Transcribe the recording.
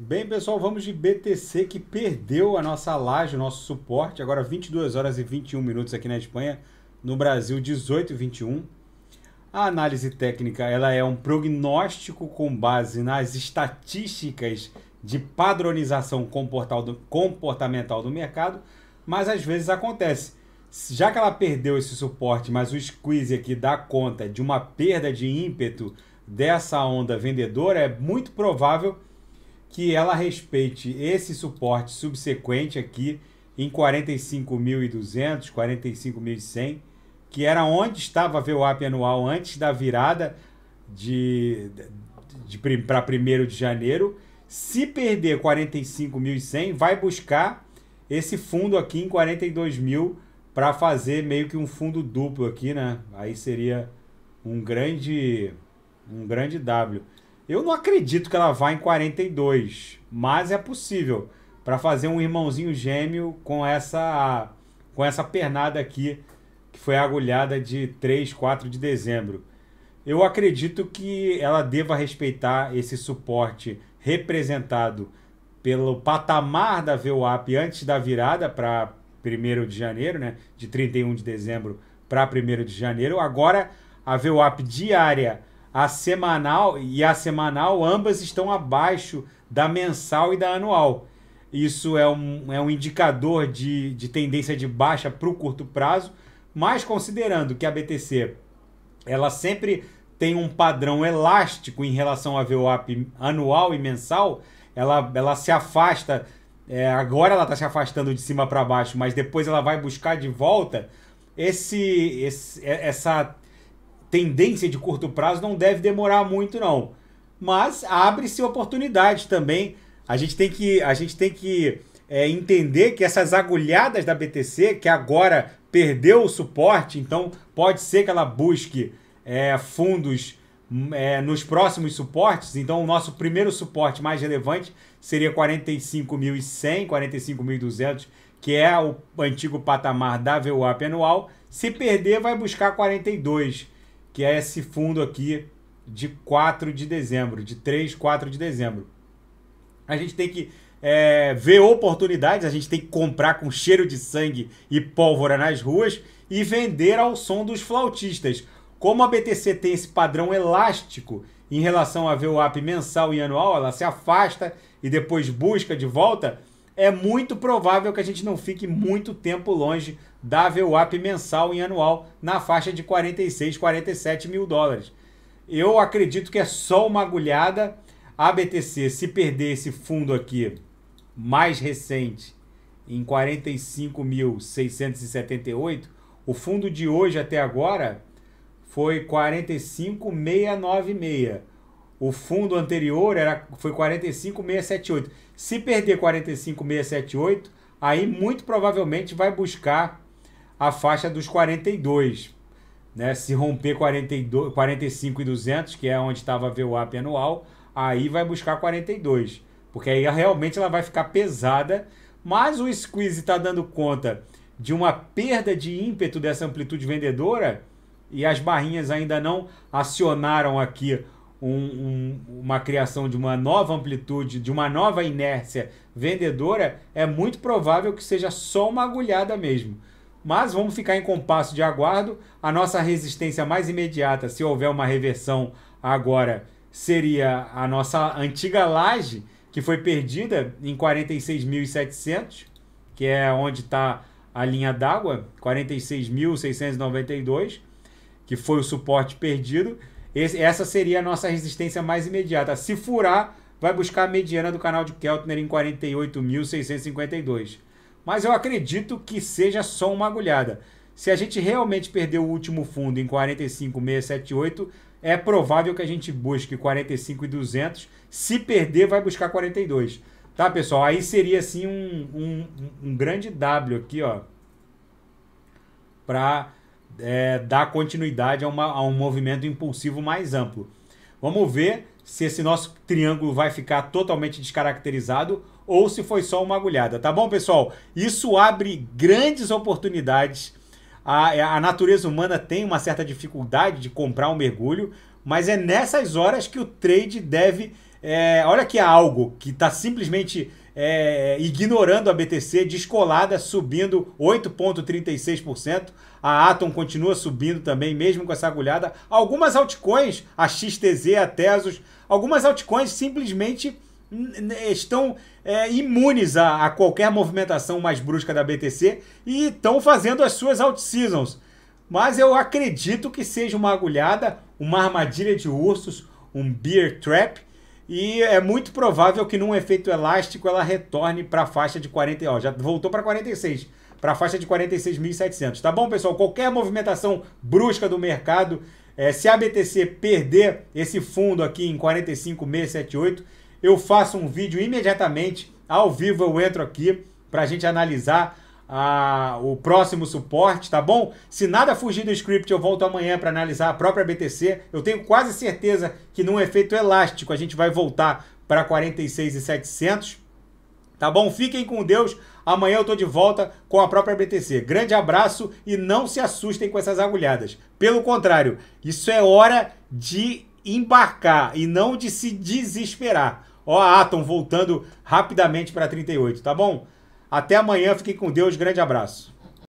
Bem, pessoal, vamos de BTC que perdeu a nossa laje, o nosso suporte. Agora 22 horas e 21 minutos aqui na Espanha, no Brasil 18 e 21. A análise técnica, ela é um prognóstico com base nas estatísticas de padronização comportamental do mercado, mas às vezes acontece. Já que ela perdeu esse suporte, mas o squeeze aqui dá conta de uma perda de ímpeto dessa onda vendedora, é muito provável que ela respeite esse suporte subsequente aqui em 45.200, 45.100, que era onde estava a VWAP anual antes da virada de, de, de para 1 de janeiro. Se perder 45.100, vai buscar esse fundo aqui em 42.000 para fazer meio que um fundo duplo aqui, né? Aí seria um grande um grande W. Eu não acredito que ela vá em 42, mas é possível para fazer um irmãozinho gêmeo com essa com essa pernada aqui que foi agulhada de 3, 4 de dezembro. Eu acredito que ela deva respeitar esse suporte representado pelo patamar da VWAP antes da virada para 1 de janeiro, né? de 31 de dezembro para 1 de janeiro. Agora, a VWAP diária a semanal e a semanal ambas estão abaixo da mensal e da anual. Isso é um, é um indicador de, de tendência de baixa para o curto prazo, mas considerando que a BTC ela sempre tem um padrão elástico em relação à VWAP anual e mensal, ela, ela se afasta, é, agora ela está se afastando de cima para baixo, mas depois ela vai buscar de volta. Esse, esse, é, essa tendência de curto prazo não deve demorar muito, não. Mas abre-se oportunidade também. A gente tem que, a gente tem que é, entender que essas agulhadas da BTC, que agora perdeu o suporte, então pode ser que ela busque é, fundos é, nos próximos suportes. Então, o nosso primeiro suporte mais relevante seria 45.100, 45.200, que é o antigo patamar da VWAP anual. Se perder, vai buscar 42 que é esse fundo aqui de 4 de dezembro, de 3, 4 de dezembro. A gente tem que é, ver oportunidades, a gente tem que comprar com cheiro de sangue e pólvora nas ruas e vender ao som dos flautistas. Como a BTC tem esse padrão elástico em relação a VWAP mensal e anual, ela se afasta e depois busca de volta é muito provável que a gente não fique muito tempo longe da VWAP mensal e anual na faixa de 46, 47 mil dólares. Eu acredito que é só uma agulhada. A BTC, se perder esse fundo aqui mais recente, em 45.678, o fundo de hoje até agora foi 45.696. O fundo anterior era, foi 45678. Se perder 45678, aí muito provavelmente vai buscar a faixa dos 42. Né? Se romper 42, 45 e 200, que é onde estava a VWAP anual, aí vai buscar 42. Porque aí realmente ela vai ficar pesada. Mas o squeeze está dando conta de uma perda de ímpeto dessa amplitude vendedora e as barrinhas ainda não acionaram aqui um, um, uma criação de uma nova amplitude, de uma nova inércia vendedora, é muito provável que seja só uma agulhada mesmo. Mas vamos ficar em compasso de aguardo. A nossa resistência mais imediata, se houver uma reversão agora, seria a nossa antiga laje, que foi perdida em 46.700, que é onde está a linha d'água, 46.692, que foi o suporte perdido. Esse, essa seria a nossa resistência mais imediata. Se furar, vai buscar a mediana do canal de Keltner em 48.652. Mas eu acredito que seja só uma agulhada. Se a gente realmente perder o último fundo em 45.678, é provável que a gente busque 45.200. Se perder, vai buscar 42. Tá, pessoal? Aí seria assim um, um, um grande W aqui, ó. Para é, dar continuidade a, uma, a um movimento impulsivo mais amplo. Vamos ver se esse nosso triângulo vai ficar totalmente descaracterizado ou se foi só uma agulhada, tá bom, pessoal? Isso abre grandes oportunidades. A, é, a natureza humana tem uma certa dificuldade de comprar um mergulho, mas é nessas horas que o trade deve. É, olha que é algo que está simplesmente é, é, ignorando a BTC, descolada, subindo 8,36%. A Atom continua subindo também, mesmo com essa agulhada. Algumas altcoins, a XTZ, a Tesos, algumas altcoins simplesmente estão é, imunes a, a, qualquer movimentação mais brusca da BTC e estão fazendo as suas out-seasons. Mas eu acredito que seja uma agulhada, uma armadilha de ursos, um beer trap e é muito provável que num efeito elástico ela retorne para a faixa de 40, ó, já voltou para 46, para a faixa de 46.700. Tá bom, pessoal? Qualquer movimentação brusca do mercado, é, se a BTC perder esse fundo aqui em 45.678, eu faço um vídeo imediatamente, ao vivo eu entro aqui para a gente analisar a, o próximo suporte, tá bom? Se nada fugir do script, eu volto amanhã para analisar a própria BTC. Eu tenho quase certeza que num efeito elástico a gente vai voltar para 46,700. Tá bom? Fiquem com Deus. Amanhã eu tô de volta com a própria BTC. Grande abraço e não se assustem com essas agulhadas. Pelo contrário, isso é hora de embarcar e não de se desesperar. Ó, a Atom voltando rapidamente para 38, tá bom? Até amanhã, fiquem com Deus, grande abraço.